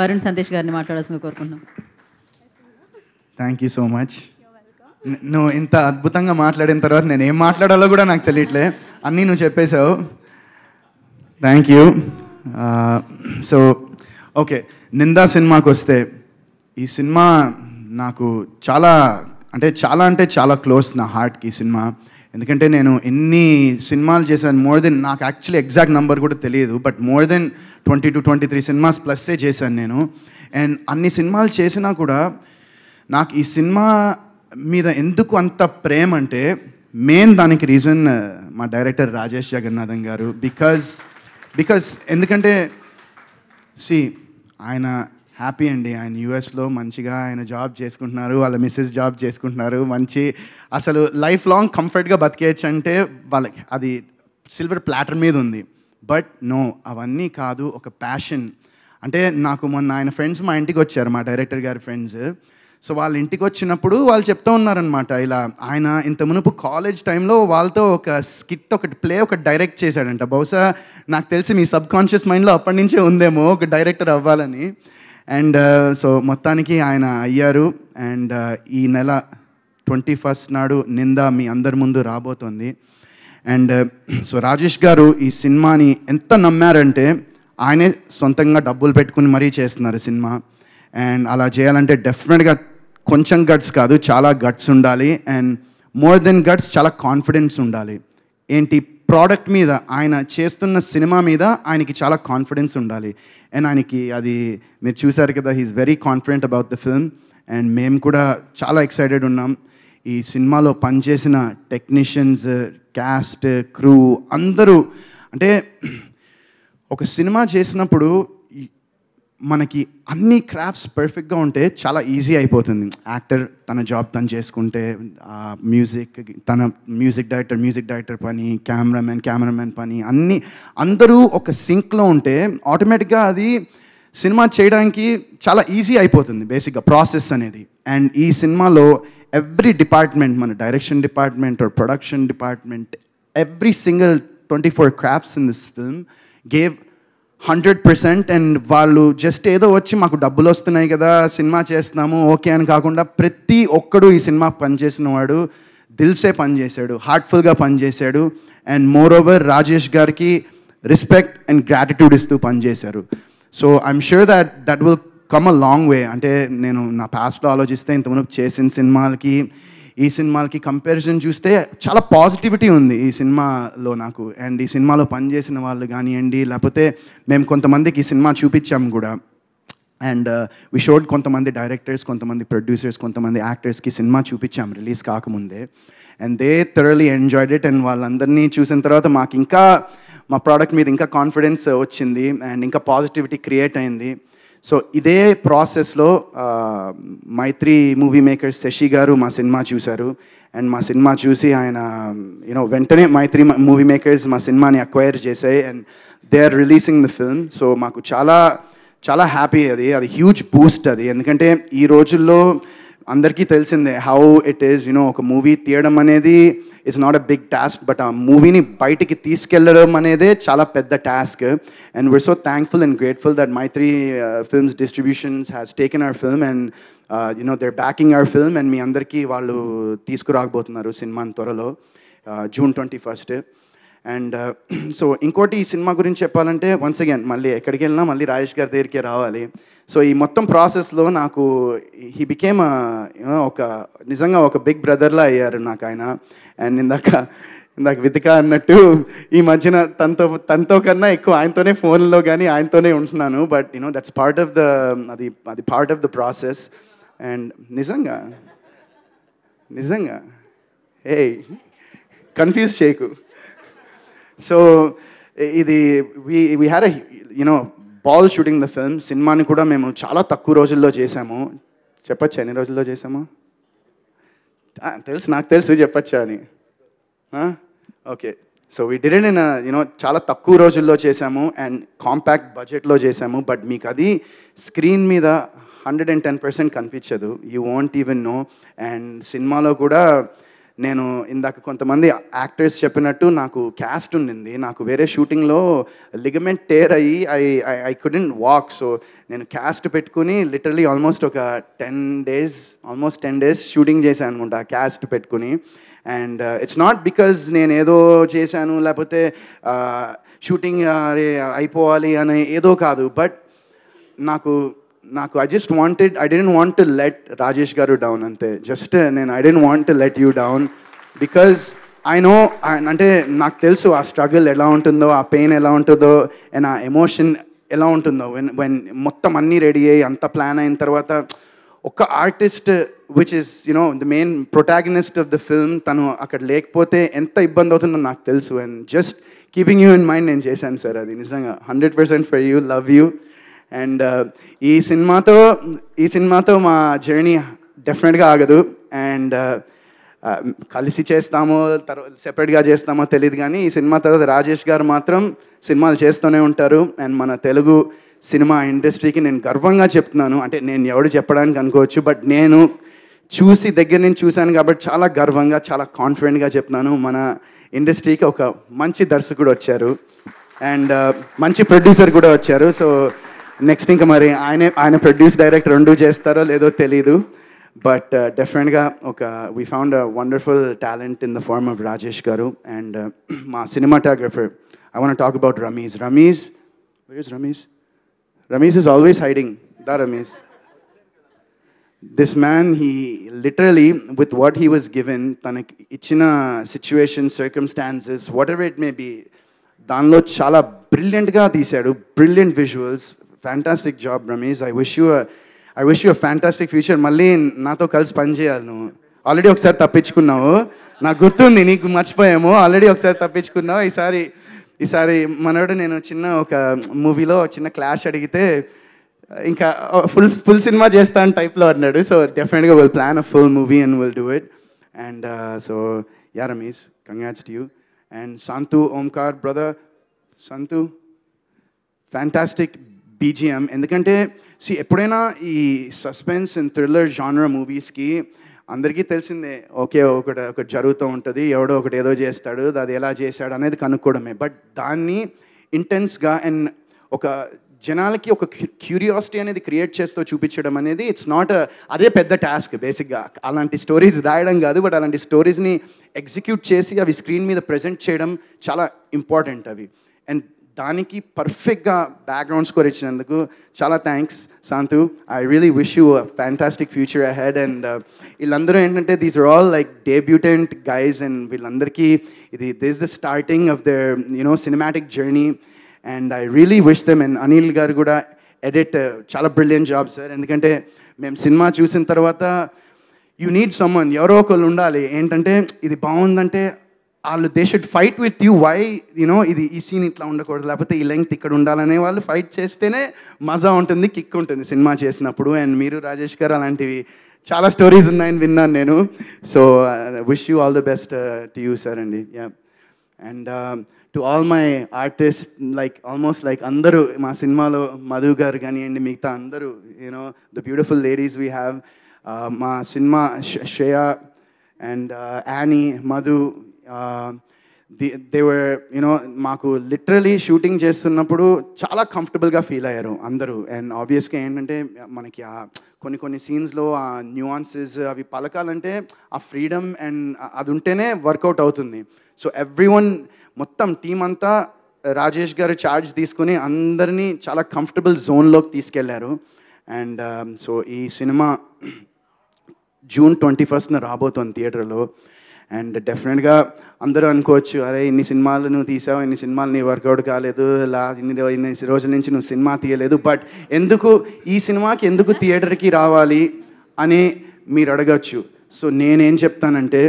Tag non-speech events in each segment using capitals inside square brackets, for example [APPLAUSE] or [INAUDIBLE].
వరుణ్ సందేశ్ గారిని మాట్లాడాల్సిన కోరుకుంటున్నాం థ్యాంక్ యూ సో మచ్ నువ్వు ఇంత అద్భుతంగా మాట్లాడిన తర్వాత నేను ఏం మాట్లాడాలో కూడా నాకు తెలియట్లే అన్నీ నువ్వు చెప్పేశావు thank you so okay Ninda సినిమాకి వస్తే ఈ సినిమా నాకు చాలా అంటే చాలా అంటే చాలా క్లోజ్ నా హార్ట్కి ఈ సినిమా ఎందుకంటే నేను ఎన్ని సినిమాలు చేశాను మోర్ దెన్ నాకు యాక్చువల్లీ ఎగ్జాక్ట్ నెంబర్ కూడా తెలియదు but more than twenty two twenty three cinemas ప్లస్సే చేశాను నేను అండ్ అన్ని సినిమాలు చేసినా కూడా నాకు ఈ సినిమా మీద ఎందుకు అంత ప్రేమ అంటే మెయిన్ దానికి రీజన్ uh, మా డైరెక్టర్ రాజేష్ జగన్నాథన్ గారు బికాజ్ బికాజ్ ఎందుకంటే సి ఆయన హ్యాపీ అండి ఆయన యూఎస్లో మంచిగా ఆయన జాబ్ చేసుకుంటున్నారు వాళ్ళ మిస్సెస్ జాబ్ చేసుకుంటున్నారు మంచి అసలు లైఫ్ లాంగ్ కంఫర్ట్గా బతికేయచ్చు అంటే వాళ్ళకి అది సిల్వర్ ప్లాటర్ మీద ఉంది బట్ నో అవన్నీ కాదు ఒక ప్యాషన్ అంటే నాకు మొన్న ఆయన ఫ్రెండ్స్ మా ఇంటికి వచ్చారు మా డైరెక్టర్ గారి ఫ్రెండ్స్ సో వాళ్ళ ఇంటికి వచ్చినప్పుడు వాళ్ళు చెప్తూ ఉన్నారనమాట ఇలా ఆయన ఇంత మునుపు కాలేజ్ టైంలో వాళ్ళతో ఒక స్కిట్ ఒకటి ప్లే ఒకటి డైరెక్ట్ చేశాడంట బహుశా నాకు తెలిసి మీ సబ్ కాన్షియస్ మైండ్లో అప్పటి నుంచే ఉందేమో ఒక డైరెక్టర్ అవ్వాలని అండ్ సో uh, మొత్తానికి ఆయన అయ్యారు అండ్ uh, ఈ నెల ట్వంటీ ఫస్ట్ నాడు నింద మీ అందరి ముందు రాబోతోంది అండ్ సో uh, రాజేష్ గారు ఈ సినిమాని ఎంత నమ్మారంటే ఆయనే సొంతంగా డబ్బులు పెట్టుకుని మరీ చేస్తున్నారు సినిమా అండ్ అలా చేయాలంటే డెఫినెట్గా కొంచెం గట్స్ కాదు చాలా గట్స్ ఉండాలి అండ్ మోర్ దెన్ గట్స్ చాలా కాన్ఫిడెన్స్ ఉండాలి ఏంటి ప్రోడక్ట్ మీద ఆయన చేస్తున్న సినిమా మీద ఆయనకి చాలా కాన్ఫిడెన్స్ ఉండాలి అండ్ ఆయనకి అది మీరు చూశారు కదా he's very confident about the film and మేము కూడా చాలా ఎక్సైటెడ్ ఉన్నాం ఈ సినిమాలో పనిచేసిన టెక్నీషియన్స్ క్యాస్ట్ క్రూ అందరూ అంటే ఒక సినిమా చేసినప్పుడు మనకి అన్ని క్రాఫ్ట్స్ పర్ఫెక్ట్గా ఉంటే చాలా ఈజీ అయిపోతుంది యాక్టర్ తన జాబ్ తను చేసుకుంటే మ్యూజిక్ తన మ్యూజిక్ డైరెక్టర్ మ్యూజిక్ డైరెక్టర్ పని కెమెరామెన్ కెమెరామెన్ పని అన్నీ అందరూ ఒక సింక్లో ఉంటే ఆటోమేటిక్గా అది సినిమా చేయడానికి చాలా ఈజీ అయిపోతుంది బేసిక్గా ప్రాసెస్ అనేది అండ్ ఈ సినిమాలో ఎవ్రీ డిపార్ట్మెంట్ మన direction department or production department every single twenty four crafts in this film gave hundred percent and వాళ్ళు జస్ట్ ఏదో వచ్చి మాకు డబ్బులు వస్తున్నాయి కదా సినిమా చేస్తున్నాము ఓకే అని కాకుండా ప్రతి ఒక్కడు ఈ సినిమా పనిచేసిన వాడు దిల్సే పనిచేశాడు హార్ట్ఫుల్గా పనిచేశాడు అండ్ మోర్ ఓవర్ రాజేష్ గారికి రెస్పెక్ట్ అండ్ గ్రాటిట్యూడ్ ఇస్తూ పనిచేశారు so I'm sure that that will come a long way అంటే నేను నా పాస్ట్లో ఆలోచిస్తే ఇంతమంది చేసిన సినిమాలకి ఈ సినిమాలకి కంపారిజన్ చూస్తే చాలా పాజిటివిటీ ఉంది ఈ సినిమాలో నాకు అండ్ ఈ సినిమాలో పనిచేసిన వాళ్ళు కానివ్వండి లేకపోతే మేము కొంతమందికి ఈ సినిమా చూపించాం కూడా అండ్ వి షోడ్ కొంతమంది డైరెక్టర్స్ కొంతమంది ప్రొడ్యూసర్స్ కొంతమంది యాక్టర్స్కి సినిమా చూపించాం రిలీజ్ కాకముందే and they thoroughly enjoyed it and వాళ్ళందరినీ చూసిన తర్వాత మాకు ఇంకా మా ప్రోడక్ట్ మీద ఇంకా కాన్ఫిడెన్స్ వచ్చింది అండ్ ఇంకా పాజిటివిటీ క్రియేట్ అయింది సో ఇదే ప్రాసెస్లో మైత్రి మూవీ మేకర్ శశి గారు మా సినిమా చూశారు అండ్ మా సినిమా చూసి ఆయన యూనో వెంటనే మైత్రి మూవీ మేకర్స్ మా సినిమాని అక్వైర్ చేశాయి and they are releasing the film so మాకు చాలా చాలా హ్యాపీ అది అది హ్యూజ్ బూస్ట్ అది ఎందుకంటే ఈ రోజుల్లో అందరికీ తెలిసిందే హౌ ఇట్ ఈస్ యూనో ఒక మూవీ తీయడం అనేది it's not a big task but ఆ మూవీని బయటికి తీసుకెళ్ళడం అనేదే చాలా పెద్ద task and we're so thankful and grateful that my three films distributions has taken our film and you know their backing our film and మీ అందరికీ వాళ్ళు తీసుకురాకపోతున్నారు సినిమాని త్వరలో June twenty first and so uh, [CLEARS THROAT] ఇంకోటి ఈ సినిమా గురించి చెప్పాలంటే వన్స్ అగైన్ మళ్ళీ ఎక్కడికి వెళ్ళినా మళ్ళీ రాజేష్ గారి దగ్గరికి రావాలి సో ఈ మొత్తం ప్రాసెస్లో నాకు హీ బికేమ్ ఒక నిజంగా ఒక బిగ్ బ్రదర్లా అయ్యారు నాకు ఆయన అండ్ ఇందాక ఇందాక వితిక అన్నట్టు ఈ మధ్యన తనతో తనతో కన్నా ఎక్కువ ఆయనతోనే ఫోన్లో కానీ ఆయనతోనే ఉంటున్నాను but you know that's part of the అది అది part of the process and నిజంగా నిజంగా ఏ కన్ఫ్యూజ్ చేయకు సో ఇది we we had a you know ball shooting the film సినిమాని కూడా మేము చాలా తక్కువ రోజుల్లో చేసాము చెప్పచ్చా ఎన్ని రోజుల్లో చేసాము తెలుసు నాకు తెలుసు చెప్పచ్చా అని ఓకే సో వీ డి నేను యూనో చాలా తక్కువ రోజుల్లో చేసాము అండ్ కాంపాక్ట్ బడ్జెట్లో చేసాము బట్ మీకు అది స్క్రీన్ మీద హండ్రెడ్ అండ్ టెన్ పర్సెంట్ కనిపించదు you won't even know and సినిమాలో కూడా నేను ఇందాక కొంతమంది యాక్టర్స్ చెప్పినట్టు నాకు క్యాస్ట్ ఉండింది నాకు వేరే షూటింగ్లో లిగమెంట్ టేర్ అయ్యి I I I couldn't walk so నేను క్యాస్ట్ పెట్టుకుని లిటరలీ ఆల్మోస్ట్ ఒక ten days almost ten days shooting చేశాను అనుకుంటా క్యాస్ట్ పెట్టుకుని అండ్ ఇట్స్ నాట్ బికాజ్ నేను ఏదో చేశాను లేకపోతే షూటింగ్ uh, uh, అయిపోవాలి అని ఏదో కాదు బట్ నాకు నాకు I just wanted I didn't want to let Rajesh గారు డౌన్ అంతే జస్ట్ నేను I didn't want to let you down because I know అంటే నాకు తెలుసు ఆ స్ట్రగుల్ ఎలా ఉంటుందో ఆ పెయిన్ ఎలా ఉంటుందో అండ్ ఆ ఎమోషన్ ఎలా ఉంటుందో వెన్ వెన్ మొత్తం అన్నీ రెడీ అయ్యి అంత ప్లాన్ అయిన తర్వాత ఒక artist which is you know the main protagonist of the film తను అక్కడ లేకపోతే ఎంత ఇబ్బంది అవుతుందో నాకు తెలుసు and just keeping you in mind నేను చేశాను సార్ అది నిజంగా hundred percent for you love you and uh, ఈ సినిమాతో ఈ సినిమాతో మా జర్నీ డెఫినెట్గా ఆగదు అండ్ uh, కలిసి చేస్తామో తర్వాత సెపరేట్గా చేస్తామో తెలియదు కానీ ఈ సినిమా తర్వాత రాజేష్ గారు మాత్రం సినిమాలు చేస్తూనే ఉంటారు అండ్ మన తెలుగు సినిమా ఇండస్ట్రీకి నేను గర్వంగా చెప్తున్నాను అంటే నేను ఎవడు చెప్పడానికి అనుకోవచ్చు బట్ నేను చూసి దగ్గర నుంచి చూశాను కాబట్టి చాలా గర్వంగా చాలా కాన్ఫిడెంట్గా చెప్తున్నాను మన ఇండస్ట్రీకి ఒక మంచి దర్శకుడు వచ్చారు అండ్ uh, మంచి ప్రొడ్యూసర్ కూడా వచ్చారు సో నెక్స్ట్ ఇంకా మరి ఆయన ఆయన ప్రొడ్యూస్ డైరెక్ట్ రెండు చేస్తారో లేదో తెలీదు బట్ డెఫినెట్గా uh, ఒక we found a wonderful talent in the form of Rajesh గారు అండ్ మా cinematographer I want talk about Rameez Rameez where is Rameez Rameez is always hiding the Rameez this man he literally with what he was given తనకి ఇచ్చిన situation circumstances whatever it may be దానిలో చాలా బ్రిలియంట్గా తీశాడు brilliant visuals fantastic job Ramesh I wish you I wish you fantastic future మళ్ళీ నాతో కలిసి పనిచేయాలి నువ్వు ఆల్రెడీ ఒకసారి తప్పించుకున్నావు నాకు గుర్తుంది నీకు మర్చిపోయాము ఆల్రెడీ ఒకసారి తప్పించుకున్నావు ఈసారి ఈసారి మనోడు నేను చిన్న ఒక మూవీలో చిన్న క్లాష్ అడిగితే ఇంకా ఫుల్ ఫుల్ సినిమా చేస్తాను టైప్లో అన్నాడు సో డెఫినెట్గా will plan a full movie and will do it and so yeah Ramesh congrats to you and Shantu Omkar brother Santu fantastic BGM ఎందుకంటే సి ఎప్పుడైనా ఈ సస్పెన్స్ అండ్ థ్రిల్లర్ జానర్ మూవీస్కి అందరికీ తెలిసిందే ఓకే ఒకటి ఒకటి జరుగుతూ ఉంటుంది ఎవడో ఒకటి ఏదో చేస్తాడు అది ఎలా చేశాడు అనేది కనుక్కోవడమే బట్ దాన్ని ఇంటెన్స్గా అండ్ ఒక జనాలకి ఒక క్యూరియాసిటీ అనేది క్రియేట్ చేస్తూ చూపించడం అనేది ఇట్స్ నాట్ అదే పెద్ద టాస్క్ బేసిక్గా అలాంటి స్టోరీస్ రాయడం కాదు బట్ అలాంటి స్టోరీస్ని ఎగ్జిక్యూట్ చేసి అవి స్క్రీన్ మీద ప్రజెంట్ చేయడం చాలా ఇంపార్టెంట్ అవి అండ్ దానికి పర్ఫెక్ట్గా బ్యాక్గ్రౌండ్ స్కోర్ ఇచ్చినందుకు చాలా thanks Shantu I really wish you fantastic future ahead and వీళ్ళందరూ ఏంటంటే these are all like debutant guys and వీళ్ళందరికీ ఇది this the starting of the you know cinematic journey and I really wish them and Anil గారు కూడా edit uh, చాలా brilliant job sir ఎందుకంటే మేము cinema చూసిన తర్వాత యూ నీడ్ సమ్మన్ ఎవరో ఒకళ్ళు ఉండాలి ఏంటంటే ఇది బాగుందంటే వాళ్ళు they should fight with you why you know ఇది ఈ సీన్ ఇట్లా ఉండకూడదు లేకపోతే ఈ లెంగ్త్ ఇక్కడ ఉండాలనే వాళ్ళు ఫైట్ చేస్తేనే మజా ఉంటుంది కిక్ ఉంటుంది సినిమా చేసినప్పుడు అండ్ మీరు రాజేష్ గారు అలాంటివి చాలా స్టోరీస్ ఉన్నాయని విన్నాను నేను so wish you all the best to you sir అండి yeah and to all my artist like almost like అందరూ మా సినిమాలో మధు గారు కానివ్వండి మిగతా అందరూ you know the beautiful ladies we have మా సినిమా Shreya and Annie Madhu they were you know మాకు లిటరలీ షూటింగ్ చేస్తున్నప్పుడు చాలా కంఫర్టబుల్గా ఫీల్ అయ్యారు అందరూ అండ్ ఆబ్వియస్గా ఏంటంటే మనకి ఆ కొన్ని కొన్ని సీన్స్లో ఆ న్యూఆన్సెస్ అవి పలకాలంటే ఆ ఫ్రీడమ్ అండ్ అది ఉంటేనే వర్కౌట్ అవుతుంది సో ఎవ్రీ వన్ మొత్తం టీం అంతా రాజేష్ గారు ఛార్జ్ తీసుకుని అందరినీ చాలా కంఫర్టబుల్ జోన్లోకి తీసుకెళ్లారు అండ్ సో um, ఈ సినిమా జూన్ ట్వంటీ ఫస్ట్న రాబోతోంది థియేటర్లో అండ్ డెఫినెట్గా అందరూ అనుకోవచ్చు అరే ఇన్ని సినిమాలు నువ్వు తీసావు ఇన్ని సినిమాలు నీ వర్కౌట్ కాలేదు లా ఇన్ని ఇన్ని రోజుల నుంచి నువ్వు సినిమా తీయలేదు బట్ ఎందుకు ఈ సినిమాకి ఎందుకు థియేటర్కి రావాలి అని మీరు అడగచ్చు సో నేనేం చెప్తానంటే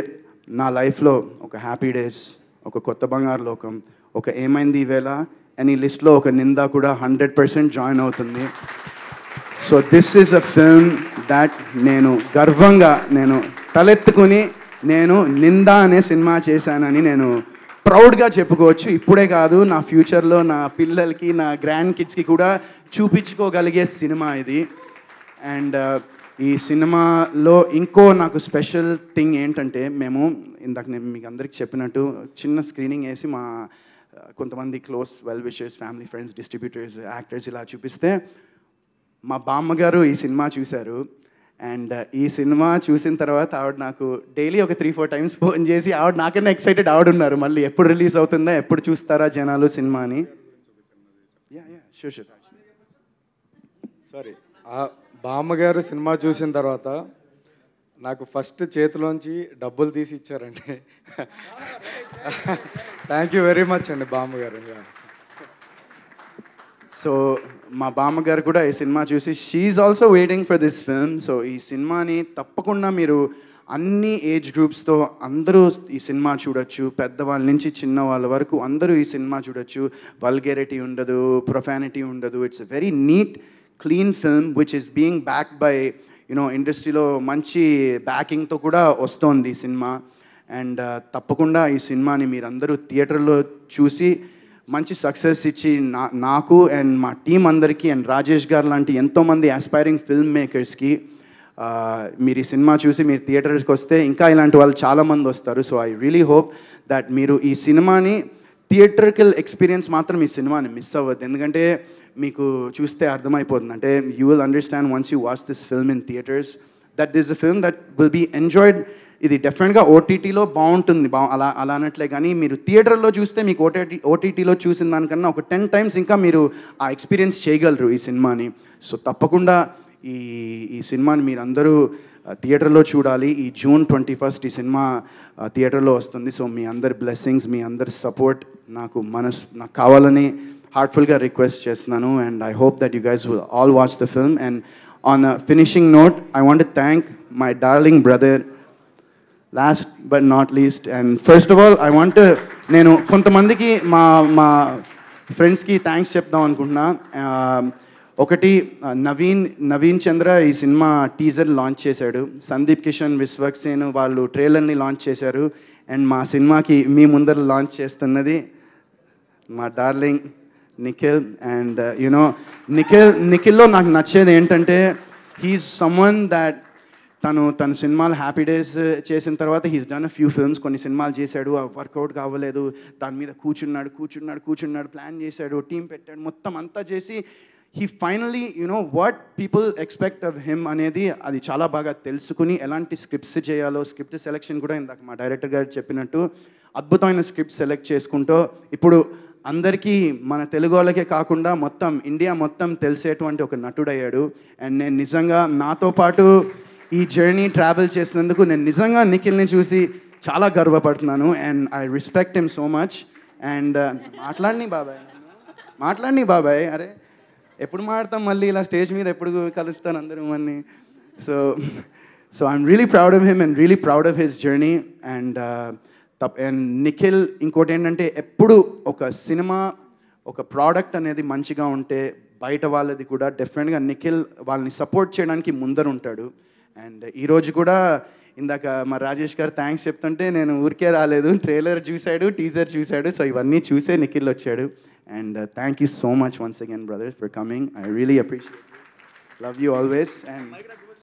నా లైఫ్లో ఒక హ్యాపీ డేస్ ఒక కొత్త బంగారు లోకం ఒక ఏమైంది ఈవేళ అని లిస్ట్లో ఒక నింద కూడా హండ్రెడ్ పర్సెంట్ జాయిన్ అవుతుంది so this is a film that నేను గర్వంగా నేను తలెత్తుకుని నేను నిందా అనే సినిమా చేశానని నేను ప్రౌడ్గా చెప్పుకోవచ్చు ఇప్పుడే కాదు నా ఫ్యూచర్లో నా పిల్లలకి నా గ్రాండ్ కిడ్స్కి కూడా చూపించుకోగలిగే సినిమా ఇది అండ్ ఈ సినిమాలో ఇంకో నాకు స్పెషల్ థింగ్ ఏంటంటే మేము ఇందాక నేను మీకు అందరికి చెప్పినట్టు చిన్న స్క్రీనింగ్ వేసి మా కొంతమంది close well wishers family friends distributors actors ఇలా చూపిస్తే మా బామ్మగారు ఈ సినిమా చూశారు అండ్ uh, ఈ సినిమా చూసిన తర్వాత ఆవిడ నాకు డైలీ ఒక త్రీ ఫోర్ టైమ్స్ ఫోన్ చేసి ఆవిడ నాకన్నా ఎక్సైటెడ్ ఆవిడ ఉన్నారు మళ్ళీ ఎప్పుడు రిలీజ్ అవుతుందా ఎప్పుడు చూస్తారా జనాలు సినిమా అని సారీ బామ్మగారు సినిమా చూసిన తర్వాత నాకు ఫస్ట్ చేతిలోంచి డబ్బులు తీసి ఇచ్చారండి థ్యాంక్ యూ వెరీ మచ్ అండి బామ్మగారు సో మా బామ్మగారు కూడా ఈ సినిమా చూసి she's also waiting for this film so ఈ సినిమాని తప్పకుండా మీరు అన్ని ఏజ్ గ్రూప్స్తో అందరూ ఈ సినిమా చూడొచ్చు పెద్దవాళ్ళ నుంచి చిన్న వాళ్ళ వరకు అందరూ ఈ సినిమా చూడొచ్చు వల్గేరిటీ ఉండదు ప్రొఫానిటీ ఉండదు it's very neat clean film which is being back by you know ఇండస్ట్రీలో మంచి బ్యాకింగ్తో కూడా వస్తోంది ఈ సినిమా అండ్ uh, తప్పకుండా ఈ సినిమాని మీరందరూ థియేటర్లో చూసి మంచి సక్సెస్ ఇచ్చి నా నాకు అండ్ మా టీం అందరికీ అండ్ రాజేష్ గారు లాంటి ఎంతోమంది ఆస్పైరింగ్ ఫిల్మ్ మేకర్స్కి మీరు ఈ సినిమా చూసి మీరు థియేటర్స్కి వస్తే ఇంకా ఇలాంటి వాళ్ళు చాలామంది వస్తారు so I really hope that మీరు ఈ సినిమాని థియేటర్కల్ ఎక్స్పీరియన్స్ మాత్రం ఈ సినిమాని మిస్ అవ్వద్దు ఎందుకంటే మీకు చూస్తే అర్థమైపోతుంది అంటే you will understand once you watch this film in theatres that this a film that will be enjoyed ఇది డెఫినెట్గా ఓటీటీలో బాగుంటుంది బా అలా అలా అనట్లే కానీ మీరు థియేటర్లో చూస్తే మీకు ఓటీటీ ఓటీటీలో చూసిన దానికన్నా ఒక టెన్ టైమ్స్ ఇంకా మీరు ఆ ఎక్స్పీరియన్స్ చేయగలరు ఈ సినిమాని సో తప్పకుండా ఈ ఈ సినిమాని మీరు అందరూ థియేటర్లో చూడాలి ఈ జూన్ ట్వంటీ ఫస్ట్ ఈ సినిమా థియేటర్లో వస్తుంది సో మీ అందరి బ్లెస్సింగ్స్ మీ అందరి సపోర్ట్ నాకు మనస్ నాకు కావాలని హార్ట్ఫుల్గా రిక్వెస్ట్ చేస్తున్నాను and I hope that you guys will all watch the film and on finishing note I want thank my darling brother last but not least and first of all I want నేను కొంతమందికి మా మా ఫ్రెండ్స్కి thanks చెప్దాం అనుకుంటున్నా um, ఒకటి uh, Naveen Naveen చంద్ర ఈ cinema teaser launch చేశాడు సందీప్ కిషన్ సేను వాళ్ళు ట్రైలర్ని లాంచ్ చేశారు అండ్ మా సినిమాకి మీ ముందర లాంచ్ చేస్తున్నది మా darling Nikhil and you know uh, Nikhil నిఖిల్లో నాకు నచ్చేది ఏంటంటే హీఈస్ సమ్వన్ దాట్ తను తన సినిమాలు హ్యాపీ డేస్ చేసిన తర్వాత హీస్ డన్ ఫ్యూ ఫిల్మ్స్ కొన్ని సినిమాలు చేశాడు ఆ వర్కౌట్ కావలేదు దాని మీద కూర్చున్నాడు కూర్చున్నాడు కూర్చున్నాడు ప్లాన్ చేశాడు టీం పెట్టాడు మొత్తం అంతా చేసి he finally you know what people expect of him అనేది అది చాలా బాగా తెలుసుకుని ఎలాంటి స్క్రిప్ట్స్ చేయాలో స్క్రిప్ట్ సెలెక్షన్ కూడా ఇందాక మా డైరెక్టర్ గారు చెప్పినట్టు అద్భుతమైన స్క్రిప్ట్ సెలెక్ట్ చేసుకుంటూ ఇప్పుడు అందరికీ మన తెలుగు వాళ్ళకే కాకుండా మొత్తం ఇండియా మొత్తం తెలిసేటువంటి ఒక నటుడయ్యాడు అండ్ నేను నిజంగా నాతో పాటు ఈ జర్నీ ట్రావెల్ చేసినందుకు నేను నిజంగా నిఖిల్ని చూసి చాలా గర్వపడుతున్నాను and I respect him so much and మాట్లాడిని బాబాయ్ మాట్లాడిని బాబాయ్ అరే ఎప్పుడు మాట్లాడతాం మళ్ళీ ఇలా స్టేజ్ మీద ఎప్పుడు కలుస్తాను అందరూ అన్ని so so I'm really proud of him and really proud of his journey and తప్ అండ్ నిఖిల్ ఇంకోటి ఏంటంటే ఎప్పుడు ఒక సినిమా ఒక ప్రోడక్ట్ అనేది మంచిగా ఉంటే బయట వాళ్ళది కూడా డెఫినెట్గా నిఖిల్ వాళ్ళని సపోర్ట్ చేయడానికి ముందరుంటాడు అండ్ ఈరోజు కూడా ఇందాక మా రాజేష్ గారు థ్యాంక్స్ చెప్తుంటే నేను ఊరికే రాలేదు ట్రైలర్ చూశాడు టీజర్ చూశాడు సో ఇవన్నీ చూసే నిఖిల్ వచ్చాడు and thank you so much once again brothers for coming I really appreciate love you always and